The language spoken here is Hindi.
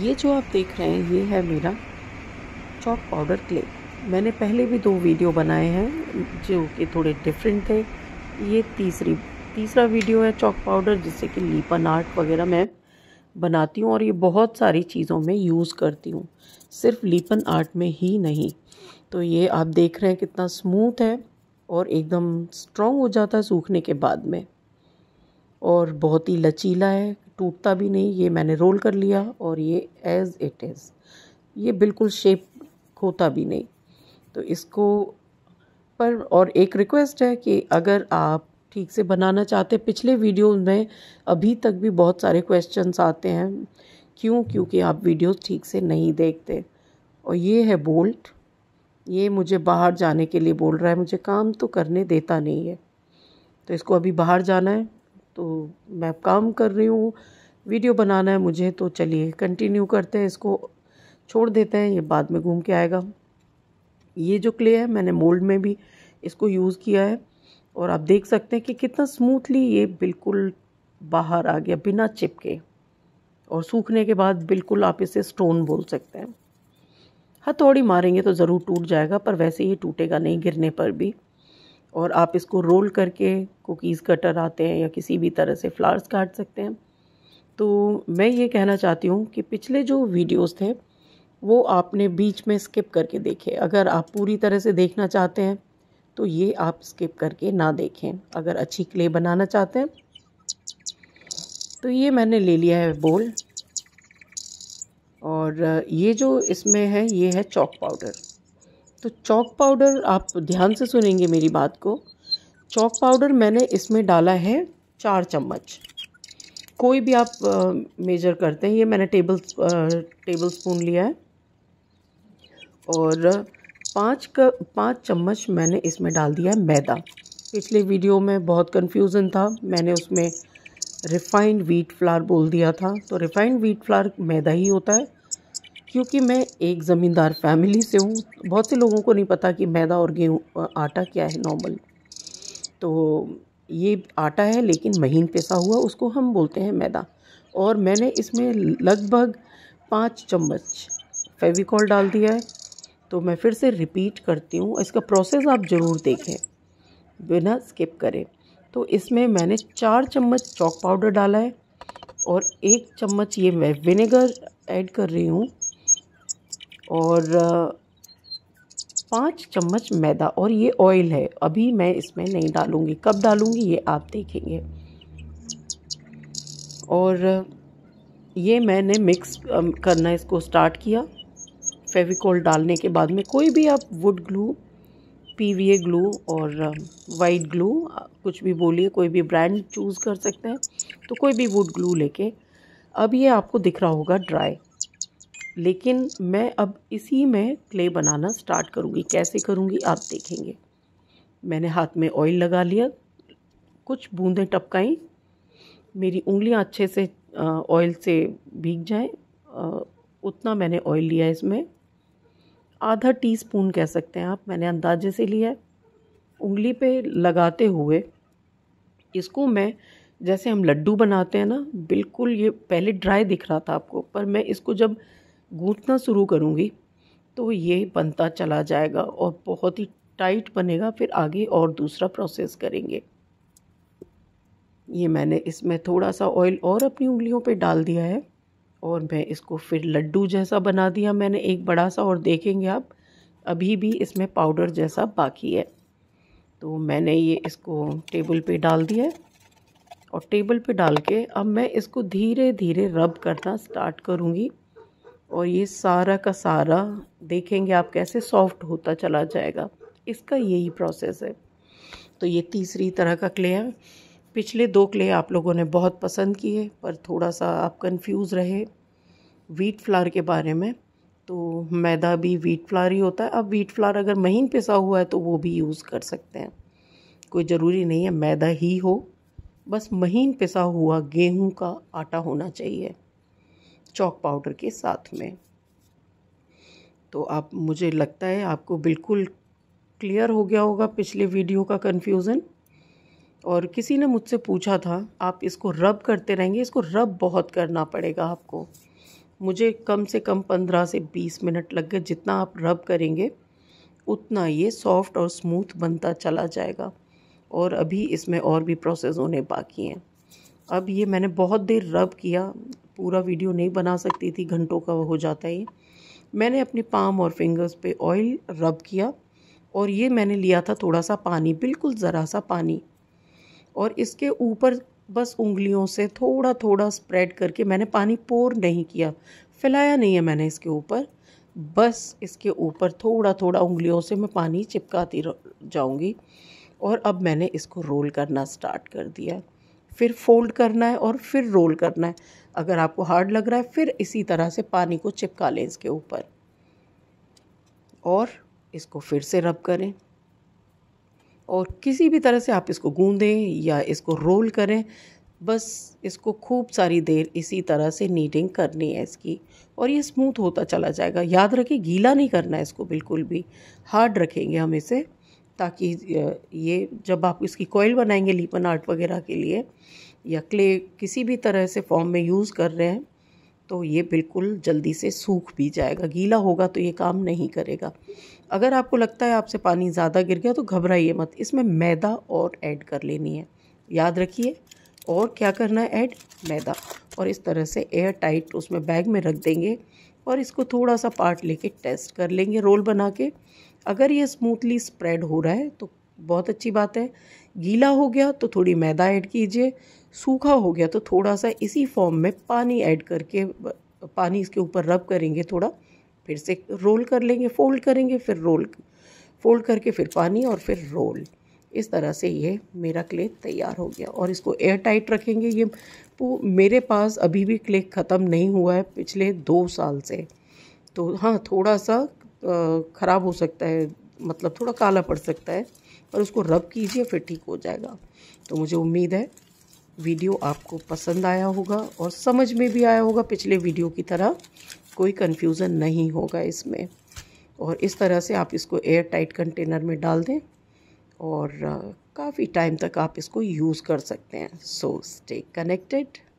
ये जो आप देख रहे हैं ये है मेरा चॉक पाउडर क्ले मैंने पहले भी दो वीडियो बनाए हैं जो कि थोड़े डिफरेंट थे ये तीसरी तीसरा वीडियो है चॉक पाउडर जिससे कि लीपन आर्ट वगैरह मैं बनाती हूँ और ये बहुत सारी चीज़ों में यूज़ करती हूँ सिर्फ लीपन आर्ट में ही नहीं तो ये आप देख रहे हैं कितना स्मूथ है और एकदम स्ट्रॉन्ग हो जाता है सूखने के बाद में और बहुत ही लचीला है टूटता भी नहीं ये मैंने रोल कर लिया और ये एज़ इट इज़ ये बिल्कुल शेप खोता भी नहीं तो इसको पर और एक रिक्वेस्ट है कि अगर आप ठीक से बनाना चाहते हैं पिछले वीडियो में अभी तक भी बहुत सारे क्वेश्चंस आते हैं क्यों क्योंकि आप वीडियोस ठीक से नहीं देखते और ये है बोल्ट ये मुझे बाहर जाने के लिए बोल रहा है मुझे काम तो करने देता नहीं है तो इसको अभी बाहर जाना है तो मैं काम कर रही हूँ वीडियो बनाना है मुझे तो चलिए कंटिन्यू करते हैं इसको छोड़ देते हैं ये बाद में घूम के आएगा ये जो क्ले है मैंने मोल्ड में भी इसको यूज़ किया है और आप देख सकते हैं कि कितना स्मूथली ये बिल्कुल बाहर आ गया बिना चिपके और सूखने के बाद बिल्कुल आप इसे स्टोन बोल सकते हैं हथौड़ी मारेंगे तो ज़रूर टूट जाएगा पर वैसे ही टूटेगा नहीं गिरने पर भी और आप इसको रोल करके कुकीज़ कटर आते हैं या किसी भी तरह से फ्लावर्स काट सकते हैं तो मैं ये कहना चाहती हूँ कि पिछले जो वीडियोस थे वो आपने बीच में स्किप करके देखे अगर आप पूरी तरह से देखना चाहते हैं तो ये आप स्किप करके ना देखें अगर अच्छी क्ले बनाना चाहते हैं तो ये मैंने ले लिया है बोल और ये जो इसमें है ये है चौक पाउडर तो चौक पाउडर आप ध्यान से सुनेंगे मेरी बात को चौक पाउडर मैंने इसमें डाला है चार चम्मच कोई भी आप आ, मेजर करते हैं ये मैंने टेबल टेबल स्पून लिया है और पाँच का पाँच चम्मच मैंने इसमें डाल दिया है मैदा पिछले वीडियो में बहुत कन्फ्यूज़न था मैंने उसमें रिफ़ाइंड व्हीट फ्लार बोल दिया था तो रिफ़ाइंड व्हीट फ्लार मैदा ही होता है क्योंकि मैं एक ज़मींदार फैमिली से हूँ बहुत से लोगों को नहीं पता कि मैदा और गेहूँ आटा क्या है नॉर्मल तो ये आटा है लेकिन महीन पैसा हुआ उसको हम बोलते हैं मैदा और मैंने इसमें लगभग पाँच चम्मच फेविकॉल डाल दिया है तो मैं फिर से रिपीट करती हूँ इसका प्रोसेस आप ज़रूर देखें बिना स्किप करें तो इसमें मैंने चार चम्मच चॉक पाउडर डाला है और एक चम्मच ये मैं विनेगर ऐड कर रही हूँ और पाँच चम्मच मैदा और ये ऑयल है अभी मैं इसमें नहीं डालूँगी कब डालूँगी ये आप देखेंगे और ये मैंने मिक्स करना इसको स्टार्ट किया फेविकोल डालने के बाद में कोई भी आप वुड ग्लू पीवीए ग्लू और वाइट ग्लू कुछ भी बोलिए कोई भी ब्रांड चूज़ कर सकते हैं तो कोई भी वुड ग्लू लेके अब ये आपको दिख रहा होगा ड्राई लेकिन मैं अब इसी में क्ले बनाना स्टार्ट करूँगी कैसे करूँगी आप देखेंगे मैंने हाथ में ऑयल लगा लिया कुछ बूंदें टपकाई मेरी उंगलियां अच्छे से ऑयल से भीग जाएं उतना मैंने ऑयल लिया इसमें आधा टीस्पून कह सकते हैं आप मैंने अंदाजे से लिया है उंगली पे लगाते हुए इसको मैं जैसे हम लड्डू बनाते हैं ना बिल्कुल ये पहले ड्राई दिख रहा था आपको पर मैं इसको जब गूंथना शुरू करूँगी तो ये बनता चला जाएगा और बहुत ही टाइट बनेगा फिर आगे और दूसरा प्रोसेस करेंगे ये मैंने इसमें थोड़ा सा ऑयल और अपनी उंगलियों पे डाल दिया है और मैं इसको फिर लड्डू जैसा बना दिया मैंने एक बड़ा सा और देखेंगे आप अभी भी इसमें पाउडर जैसा बाकी है तो मैंने ये इसको टेबल पे डाल दिया है और टेबल पे डाल के अब मैं इसको धीरे धीरे रब करना स्टार्ट करूँगी और ये सारा का सारा देखेंगे आप कैसे सॉफ्ट होता चला जाएगा इसका यही प्रोसेस है तो ये तीसरी तरह का क्ले है पिछले दो क्ले आप लोगों ने बहुत पसंद किए पर थोड़ा सा आप कंफ्यूज रहे वीट फ्लावर के बारे में तो मैदा भी वीट फ्लावर ही होता है अब वीट फ्लावर अगर महीन पिसा हुआ है तो वो भी यूज़ कर सकते हैं कोई ज़रूरी नहीं है मैदा ही हो बस महीन पिसा हुआ गेहूं का आटा होना चाहिए चौक पाउडर के साथ में तो आप मुझे लगता है आपको बिल्कुल क्लियर हो गया होगा पिछले वीडियो का कन्फ्यूज़न और किसी ने मुझसे पूछा था आप इसको रब करते रहेंगे इसको रब बहुत करना पड़ेगा आपको मुझे कम से कम पंद्रह से बीस मिनट लग गए जितना आप रब करेंगे उतना ये सॉफ्ट और स्मूथ बनता चला जाएगा और अभी इसमें और भी प्रोसेस होने बाकी हैं अब ये मैंने बहुत देर रब किया पूरा वीडियो नहीं बना सकती थी घंटों का हो जाता है मैंने अपने पाम और फिंगर्स पे ऑयल रब किया और ये मैंने लिया था थोड़ा सा पानी बिल्कुल ज़रा सा पानी और इसके ऊपर बस उंगलियों से थोड़ा थोड़ा स्प्रेड करके मैंने पानी पोर नहीं किया फैलाया नहीं है मैंने इसके ऊपर बस इसके ऊपर थोड़ा थोड़ा उंगलियों से मैं पानी चिपकाती जाऊंगी और अब मैंने इसको रोल करना स्टार्ट कर दिया फिर फोल्ड करना है और फिर रोल करना है अगर आपको हार्ड लग रहा है फिर इसी तरह से पानी को चिपका लें इसके ऊपर और इसको फिर से रब करें और किसी भी तरह से आप इसको गूंदें या इसको रोल करें बस इसको खूब सारी देर इसी तरह से नीटिंग करनी है इसकी और ये स्मूथ होता चला जाएगा याद रखें गीला नहीं करना है इसको बिल्कुल भी हार्ड रखेंगे हम इसे ताकि ये जब आप इसकी कोयल बनाएंगे लीपन आर्ट वगैरह के लिए या क्ले किसी भी तरह से फॉर्म में यूज़ कर रहे हैं तो ये बिल्कुल जल्दी से सूख भी जाएगा गीला होगा तो ये काम नहीं करेगा अगर आपको लगता है आपसे पानी ज़्यादा गिर गया तो घबराइए मत इसमें मैदा और ऐड कर लेनी है याद रखिए और क्या करना है ऐड मैदा और इस तरह से एयर टाइट उसमें बैग में रख देंगे और इसको थोड़ा सा पार्ट लेके टेस्ट कर लेंगे रोल बना के अगर ये स्मूथली स्प्रेड हो रहा है तो बहुत अच्छी बात है गीला हो गया तो थोड़ी मैदा ऐड कीजिए सूखा हो गया तो थोड़ा सा इसी फॉर्म में पानी ऐड करके पानी इसके ऊपर रब करेंगे थोड़ा फिर से रोल कर लेंगे फोल्ड करेंगे फिर रोल फोल्ड करके फिर पानी और फिर रोल इस तरह से ये मेरा क्ले तैयार हो गया और इसको एयर टाइट रखेंगे ये मेरे पास अभी भी क्ले ख़त्म नहीं हुआ है पिछले दो साल से तो हाँ थोड़ा सा ख़राब हो सकता है मतलब थोड़ा काला पड़ सकता है पर उसको रब कीजिए फिर ठीक हो जाएगा तो मुझे उम्मीद है वीडियो आपको पसंद आया होगा और समझ में भी आया होगा पिछले वीडियो की तरह कोई कन्फ्यूज़न नहीं होगा इसमें और इस तरह से आप इसको एयर टाइट कंटेनर में डाल दें और काफ़ी टाइम तक आप इसको यूज़ कर सकते हैं सो स्टे कनेक्टेड